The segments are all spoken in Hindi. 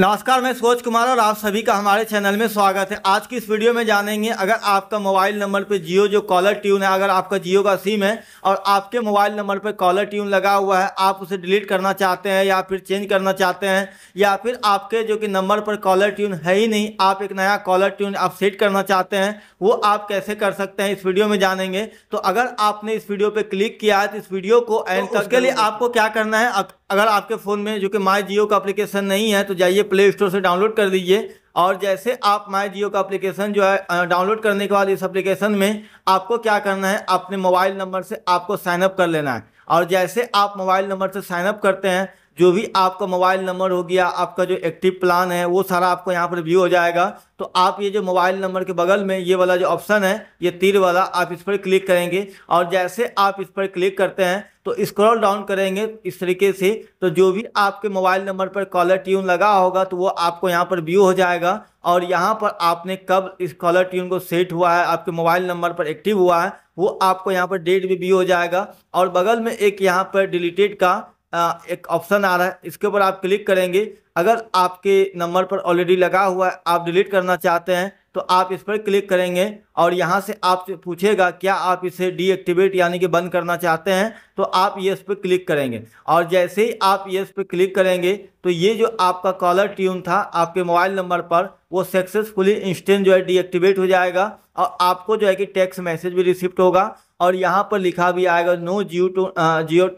नमस्कार मैं सोच कुमार और आप सभी का हमारे चैनल में स्वागत है आज की इस वीडियो में जानेंगे अगर आपका मोबाइल नंबर पे जियो जो कॉलर ट्यून है अगर आपका जियो का सिम है और आपके मोबाइल नंबर पे कॉलर ट्यून लगा हुआ है आप उसे डिलीट करना चाहते हैं या फिर चेंज करना चाहते हैं या फिर आपके जो कि नंबर पर कॉलर ट्यून है ही नहीं आप एक नया कॉलर ट्यून आप सेट करना चाहते हैं वो आप कैसे कर सकते हैं इस वीडियो में जानेंगे तो अगर आपने इस वीडियो पर क्लिक किया है तो इस वीडियो को एंड तो तक के लिए आपको क्या करना है अगर आपके फ़ोन में जो कि माई जियो का अप्लीकेशन नहीं है तो जाइए प्ले स्टोर से डाउनलोड कर दीजिए और जैसे आप माई जियो का एप्लीकेशन जो है डाउनलोड करने के बाद इस एप्लीकेशन में आपको क्या करना है अपने मोबाइल नंबर से आपको साइनअप कर लेना है और जैसे आप मोबाइल नंबर से साइनअप करते हैं जो भी आपका मोबाइल नंबर हो गया आपका जो एक्टिव प्लान है वो सारा आपको यहाँ पर व्यू हो जाएगा तो आप ये जो मोबाइल नंबर के बगल में ये वाला जो ऑप्शन है ये तीर वाला आप इस पर क्लिक करेंगे और जैसे आप इस पर क्लिक करते हैं तो स्क्रॉल डाउन करेंगे इस तरीके से तो जो भी आपके मोबाइल नंबर पर कॉलर ट्यून लगा होगा तो वो आपको यहाँ पर व्यू हो जाएगा और यहाँ पर आपने कब इस कॉलर ट्यून को सेट हुआ है आपके मोबाइल नंबर पर एक्टिव हुआ है वो आपको यहाँ पर डेट भी व्यू हो जाएगा और बगल में एक यहाँ पर डिलीटेड का एक ऑप्शन आ रहा है इसके ऊपर आप क्लिक करेंगे अगर आपके नंबर पर ऑलरेडी लगा हुआ है आप डिलीट करना चाहते हैं तो आप इस पर क्लिक करेंगे और यहाँ से आपसे पूछेगा क्या आप इसे डीएक्टिवेट यानी कि बंद करना चाहते हैं तो आप इस पर क्लिक करेंगे और जैसे ही आप इस पर क्लिक करेंगे तो ये जो आपका कॉलर ट्यून था आपके मोबाइल नंबर पर वो सक्सेसफुली इंस्टेंट जो है डीएक्टिवेट हो जाएगा और आपको जो है कि टेक्स्ट मैसेज भी रिसिप्ट होगा और यहाँ पर लिखा भी आएगा no Jio to Jio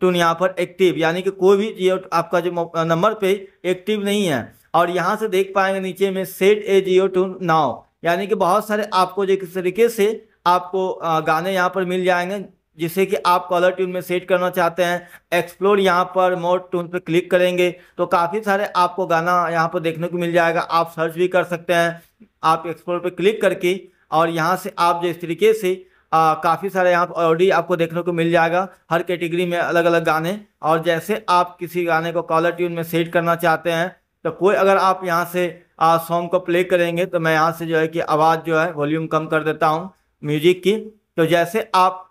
tune यहाँ पर एक्टिव यानी कि कोई भी जियो आपका जो नंबर पे एक्टिव नहीं है और यहाँ से देख पाएंगे नीचे में सेट ए जियो टू नाव यानी कि बहुत सारे आपको जो किस तरीके से आपको गाने यहाँ पर मिल जाएंगे जिसे कि आप कॉलर ट्यून में सेट करना चाहते हैं एक्सप्लोर यहाँ पर मोड ट्यून पर क्लिक करेंगे तो काफ़ी सारे आपको गाना यहाँ पर देखने को मिल जाएगा आप सर्च भी कर सकते हैं आप एक्सप्लोर पर क्लिक करके और यहाँ से आप जो इस तरीके से काफ़ी सारे यहाँ पर ऑडी आपको देखने को मिल जाएगा हर कैटेगरी में अलग अलग गाने और जैसे आप किसी गाने को कॉलर ट्यून में सेट करना चाहते हैं तो कोई अगर आप यहाँ से सॉन्ग को प्ले करेंगे तो मैं यहाँ से जो है कि आवाज़ जो है वॉल्यूम कम कर देता हूँ म्यूजिक की तो जैसे आप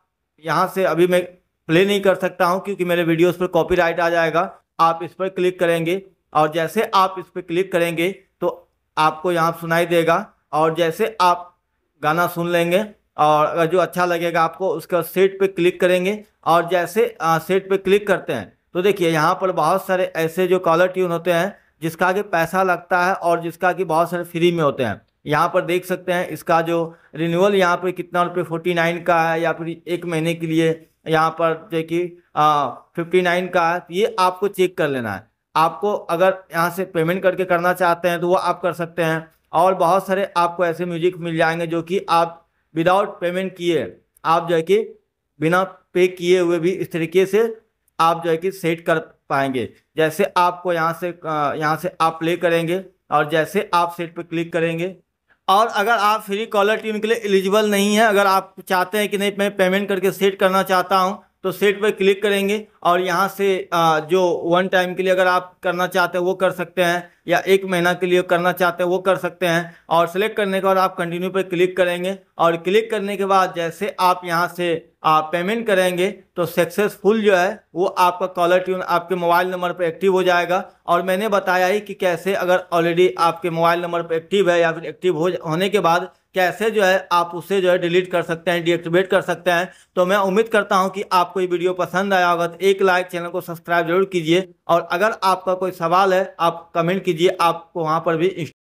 यहाँ से अभी मैं प्ले नहीं कर सकता हूँ क्योंकि मेरे वीडियोस पर कॉपीराइट आ जाएगा आप इस पर क्लिक करेंगे और जैसे आप इस पर क्लिक करेंगे तो आपको यहाँ सुनाई देगा और जैसे आप गाना सुन लेंगे और अगर जो अच्छा लगेगा आपको उसका सेट पर क्लिक करेंगे और जैसे सेट पर क्लिक करते हैं तो देखिए यहाँ पर बहुत सारे ऐसे जो कॉलर ट्यून होते हैं जिसका कि पैसा लगता है और जिसका कि बहुत सारे फ्री में होते हैं यहाँ पर देख सकते हैं इसका जो रिन्यूअल यहाँ पर कितना रुपये फोर्टी नाइन का है या फिर एक महीने के लिए यहाँ पर जो कि फिफ्टी नाइन का है ये आपको चेक कर लेना है आपको अगर यहाँ से पेमेंट करके करना चाहते हैं तो वो आप कर सकते हैं और बहुत सारे आपको ऐसे म्यूजिक मिल जाएंगे जो कि आप विदाउट पेमेंट किए आप जो है कि बिना पे किए हुए भी इस तरीके से आप जो है कि सेट कर पाएंगे जैसे आपको यहाँ से यहाँ से आप प्ले करेंगे और जैसे आप सेट पर क्लिक करेंगे और अगर आप फ्री कॉलर ट्यून के लिए एलिजिबल नहीं है अगर आप चाहते हैं कि नहीं मैं पेमेंट करके सेट करना चाहता हूँ तो सेट पर क्लिक करेंगे और यहाँ से जो वन टाइम के लिए अगर आप करना चाहते हैं वो कर सकते हैं या एक महीना के लिए करना चाहते हैं वो कर सकते हैं और सेलेक्ट करने के बाद आप कंटिन्यू पर क्लिक करेंगे और क्लिक करने के बाद जैसे आप यहाँ से आप पेमेंट करेंगे तो सक्सेसफुल जो है वो आपका कॉलर ट्यून आपके मोबाइल नंबर पर एक्टिव हो जाएगा और मैंने बताया ही कि कैसे अगर ऑलरेडी आपके मोबाइल नंबर पर एक्टिव है या फिर एक्टिव हो होने के बाद कैसे जो है आप उसे जो है डिलीट कर सकते हैं डीएक्टिवेट कर सकते हैं तो मैं उम्मीद करता हूं कि आपको ये वीडियो पसंद आया होगा तो एक लाइक चैनल को सब्सक्राइब जरूर कीजिए और अगर आपका कोई सवाल है आप कमेंट कीजिए लीजिए आपको वहाँ पर भी